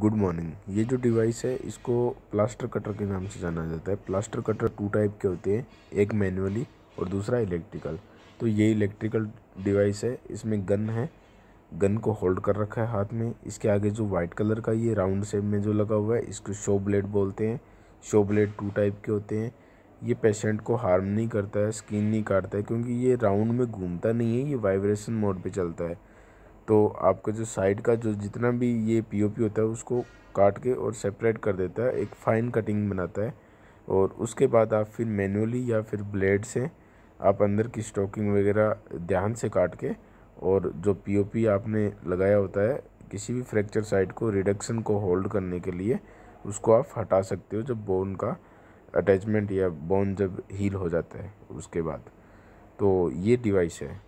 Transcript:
good morning ये जो device है इसको प्लास्टर कटर के नाम से जाना जाता है प्लास्टर कटर टू टाइप के होते हैं एक मैनुअली और दूसरा इलेक्ट्रिकल तो ये इलेक्ट्रिकल डिवाइस है इसमें गन है गन को होल्ड कर रखा है हाथ में इसके आगे जो वाइट कलर का ये राउंड शेप में जो लगा हुआ है इसको शो ब्लेड बोलते हैं शो ब्लेड टू टाइप के होते हैं ये पेशेंट को हार्म नहीं करता है स्किन नहीं काटता है क्योंकि ये राउंड में घूमता नहीं है ये वाइब्रेशन मोड पर चलता है तो आपका जो साइड का जो जितना भी ये पीओपी होता है उसको काट के और सेपरेट कर देता है एक फ़ाइन कटिंग बनाता है और उसके बाद आप फिर मैनुअली या फिर ब्लेड से आप अंदर की स्टॉकिंग वगैरह ध्यान से काट के और जो पीओपी आपने लगाया होता है किसी भी फ्रैक्चर साइड को रिडक्शन को होल्ड करने के लिए उसको आप हटा सकते हो जब बोन का अटैचमेंट या बोन जब हील हो जाता है उसके बाद तो ये डिवाइस है